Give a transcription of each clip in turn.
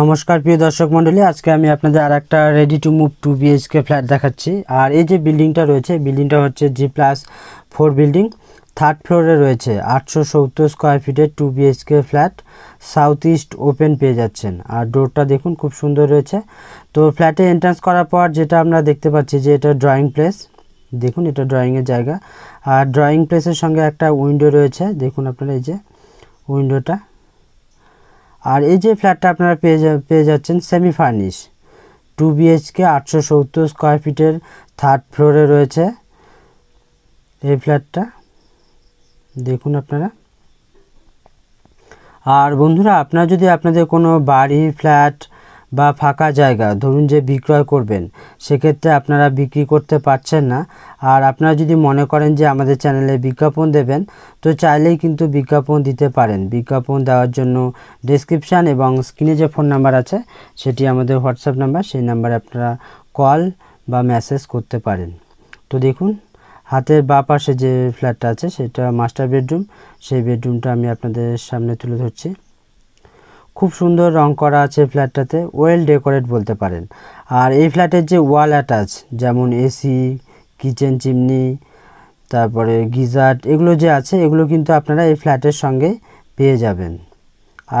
নমস্কার প্রিয় দর্শক মণ্ডলী আজকে আমি আপনাদের আর একটা ready to move two BHK flat দেখাচ্ছি আর এই যে বিল্ডিংটা রয়েছে বিল্ডিংটা হচ্ছে G plus four building third ফ্লোরে রয়েছে আটশো সত্তর স্কোয়ার ফিটের two BHK flat south east open পেয়ে যাচ্ছেন আর ডোরটা দেখুন খুব সুন্দর রয়েছে তো ফ্ল্যাটে এন্ট্রান্স করার পর যেটা আমরা দেখতে পাচ্ছি যে এটা ড্রয়িং প্লেস দেখুন এটা ড্রয়িংয়ের জায়গা আর ড্রয়িং প্লেসের সঙ্গে একটা উইন্ডো রয়েছে দেখুন আপনারা এই যে উইন্ডোটা আর এই যে ফ্ল্যাটটা আপনারা পেয়ে যা পেয়ে যাচ্ছেন সেমি ফার্নিশ টু বিএইচকে আটশো সত্তর স্কোয়ার ফিটের থার্ড ফ্লোরে রয়েছে এই ফ্ল্যাটটা দেখুন আপনারা আর বন্ধুরা আপনারা যদি আপনাদের কোনো বাড়ি ফ্ল্যাট বা ফাঁকা জায়গা ধরুন যে বিক্রয় করবেন সেক্ষেত্রে আপনারা বিক্রি করতে পারছেন না আর আপনারা যদি মনে করেন যে আমাদের চ্যানেলে বিজ্ঞাপন দেবেন তো চাইলেই কিন্তু বিজ্ঞাপন দিতে পারেন বিজ্ঞাপন দেওয়ার জন্য ডিসক্রিপশান এবং স্ক্রিনে যে ফোন নাম্বার আছে সেটি আমাদের হোয়াটসঅ্যাপ নাম্বার সেই নাম্বারে আপনারা কল বা মেসেজ করতে পারেন তো দেখুন হাতের বা পাশে যে ফ্ল্যাটটা আছে সেটা মাস্টার বেডরুম সেই বেডরুমটা আমি আপনাদের সামনে তুলে ধরছি খুব সুন্দর রং করা আছে ফ্ল্যাটটাতে ওয়েল ডেকোরেট বলতে পারেন আর এই ফ্ল্যাটের যে ওয়াল অ্যাটাচ যেমন এসি কিচেন চিমনি তারপরে গিজার এগুলো যে আছে এগুলো কিন্তু আপনারা এই ফ্ল্যাটের সঙ্গে পেয়ে যাবেন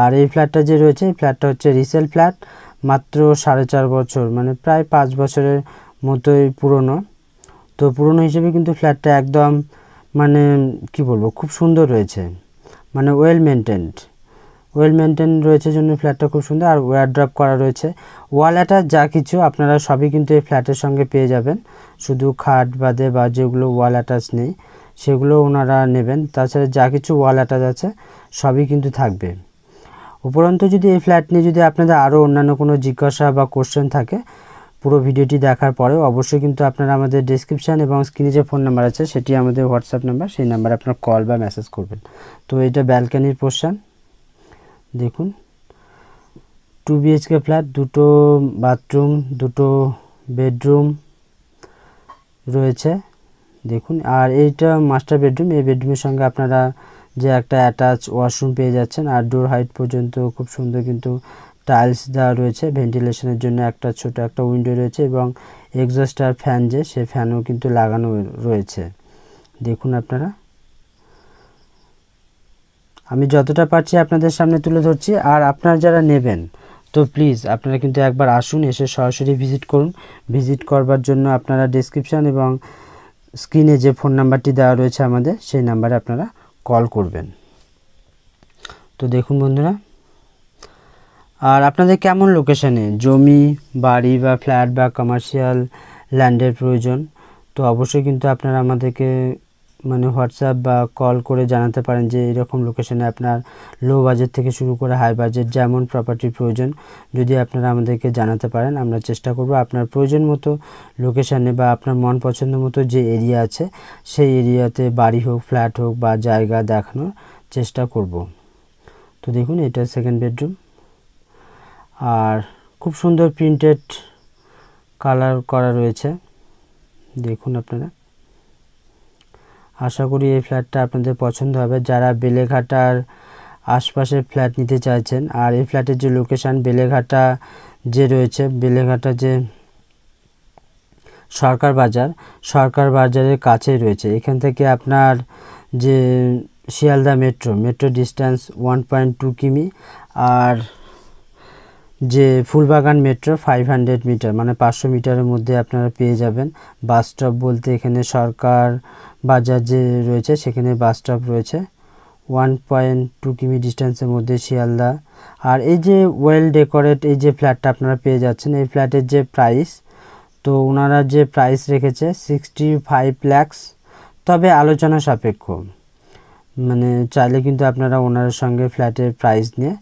আর এই ফ্ল্যাটটা যে রয়েছে এই ফ্ল্যাটটা হচ্ছে রিসেল ফ্ল্যাট মাত্র সাড়ে চার বছর মানে প্রায় পাঁচ বছরের মতোই পুরনো তো পুরনো হিসেবে কিন্তু ফ্ল্যাটটা একদম মানে কি বলবো খুব সুন্দর রয়েছে মানে ওয়েল মেনটেন্ড ওয়েল মেনটেন রয়েছে জন্য ফ্ল্যাটটা খুব সুন্দর আর ওয়ার ড্রপ করা রয়েছে ওয়াল অ্যাটাচ যা কিছু আপনারা সবই কিন্তু এই ফ্ল্যাটের সঙ্গে পেয়ে যাবেন শুধু খাট বাদে বা যেগুলো ওয়াল অ্যাটাচ নেই সেগুলো ওনারা নেবেন তাছাড়া যা কিছু ওয়াল অ্যাটাচ আছে সবই কিন্তু থাকবে উপরন্তু যদি এই ফ্ল্যাট নিয়ে যদি আপনাদের আরও অন্যান্য কোনো জিজ্ঞাসা বা কোশ্চেন থাকে পুরো ভিডিওটি দেখার পরে অবশ্যই কিন্তু আপনারা আমাদের ডিসক্রিপশান এবং স্ক্রিনে যে ফোন নাম্বার আছে সেটি আমাদের হোয়াটসঅ্যাপ নাম্বার সেই নাম্বারে আপনার কল বা মেসেজ করবেন তো এটা ব্যালকানির পোর্শান দেখুন টু বিএইচকে ফ্ল্যাট দুটো বাথরুম দুটো বেডরুম রয়েছে দেখুন আর এইটা মাস্টার বেডরুম এই বেডরুমের সঙ্গে আপনারা যে একটা অ্যাটাচ ওয়াশরুম পেয়ে যাচ্ছেন আর ডোর হাইট পর্যন্ত খুব সুন্দর কিন্তু টাইলস দেওয়া রয়েছে ভেন্টিলেশনের জন্য একটা ছোট একটা উইন্ডো রয়েছে এবং এক্সস্টার ফ্যান যে সে ফ্যানও কিন্তু লাগানো রয়েছে দেখুন আপনারা আমি যতটা পারছি আপনাদের সামনে তুলে ধরছি আর আপনারা যারা নেবেন তো প্লিজ আপনারা কিন্তু একবার আসুন এসে সরাসরি ভিজিট করুন ভিজিট করবার জন্য আপনারা ডিসক্রিপশান এবং স্ক্রিনে যে ফোন নাম্বারটি দেওয়া রয়েছে আমাদের সেই নাম্বারে আপনারা কল করবেন তো দেখুন বন্ধুরা আর আপনাদের কেমন লোকেশানে জমি বাড়ি বা ফ্ল্যাট বা কমার্শিয়াল ল্যান্ডের প্রয়োজন তো অবশ্যই কিন্তু আপনারা আমাদেরকে মানে হোয়াটসঅ্যাপ বা কল করে জানাতে পারেন যে এরকম লোকেশনে আপনার লো বাজেট থেকে শুরু করে হাই বাজেট যেমন প্রপার্টি প্রয়োজন যদি আপনারা আমাদেরকে জানাতে পারেন আমরা চেষ্টা করব আপনার প্রয়োজন মতো লোকেশানে বা আপনার মন পছন্দ মতো যে এরিয়া আছে সেই এরিয়াতে বাড়ি হোক ফ্ল্যাট হোক বা জায়গা দেখানোর চেষ্টা করব তো দেখুন এটা সেকেন্ড বেডরুম আর খুব সুন্দর প্রিন্টেড কালার করা রয়েছে দেখুন আপনারা আশা করি এই ফ্ল্যাটটা আপনাদের পছন্দ হবে যারা বেলেঘাটার আশপাশে ফ্ল্যাট নিতে চাইছেন আর এই ফ্ল্যাটের যে লোকেশান বেলেঘাটা যে রয়েছে বেলেঘাটা যে সরকার বাজার সরকার বাজারের কাছেই রয়েছে এখান থেকে আপনার যে Sealdah metro metro distance one point two km আর যে Phulbagan metro five hundred metre মানে পাঁচশো মিটারের মধ্যে আপনারা পেয়ে যাবেন বাস স্টপ বলতে এখানে সরকার বাজার যে রয়েছে সেখানে বাস স্টপ রয়েছে ওয়ান পয়েন্ট টু কিমি ডিস্টেন্সের মধ্যে শিয়ালদা আর এই যে ওয়েল ডেকোরেট এই যে ফ্ল্যাটটা আপনারা পেয়ে যাচ্ছেন এই ফ্ল্যাটের যে প্রাইস তো ওনারা যে প্রাইস রেখেছে সিক্সটি ফাইভ ল্যাক্স তবে আলোচনা সাপেক্ষ মানে চাইলে কিন্তু আপনারা ওনার সঙ্গে ফ্ল্যাটের প্রাইস নিয়ে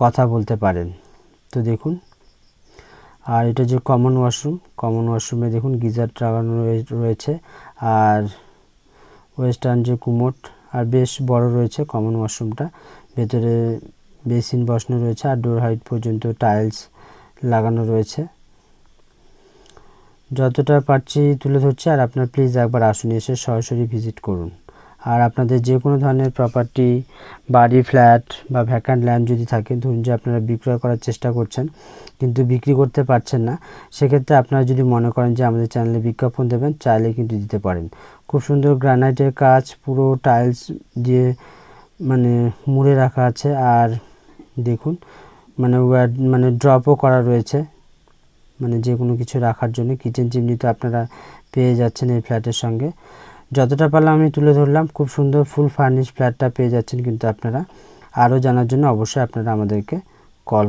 কথা বলতে পারেন তো দেখুন আর এটা যে কমন ওয়াশরুম কমন ওয়াশরুমে দেখুন গিজার লাগানো রয়েছে আর ওয়েস্টার্ন যে কুমোট আর বেশ বড় রয়েছে কমন ওয়াশরুমটা ভেতরে বেসিন বসানো রয়েছে আর ডোর হাইট পর্যন্ত টাইলস লাগানো রয়েছে যতটা পারছি তুলে ধরছি আর আপনার প্লিজ একবার আসুন এসে সরাসরি ভিজিট করুন আর আপনাদের যে কোনো ধরনের প্রপার্টি বাড়ি ফ্ল্যাট বা ভ্যাকান্ট ল্যান্ড যদি থাকে ধরুন যে আপনারা বিক্রয় করার চেষ্টা করছেন কিন্তু বিক্রি করতে পারছেন না সেক্ষেত্রে আপনারা যদি মনে করেন যে আমাদের চ্যানেলে বিজ্ঞাপন দেবেন চাইলে কিন্তু দিতে পারেন খুব সুন্দর গ্রানাইটের কাজ পুরো টাইলস দিয়ে মানে মুড়ে রাখা আছে আর দেখুন মানে ওয়ার মানে ড্রপও করা রয়েছে মানে যে কোনো কিছু রাখার জন্য কিচেন চিমনি তো আপনারা পেয়ে যাচ্ছেন এই ফ্ল্যাটের সঙ্গে যতটা পারলাম আমি তুলে ধরলাম খুব সুন্দর ফুল ফার্নিশ ফ্ল্যাটটা পেয়ে যাচ্ছেন কিন্তু আপনারা আরও জানার জন্য অবশ্যই আপনারা আমাদেরকে কল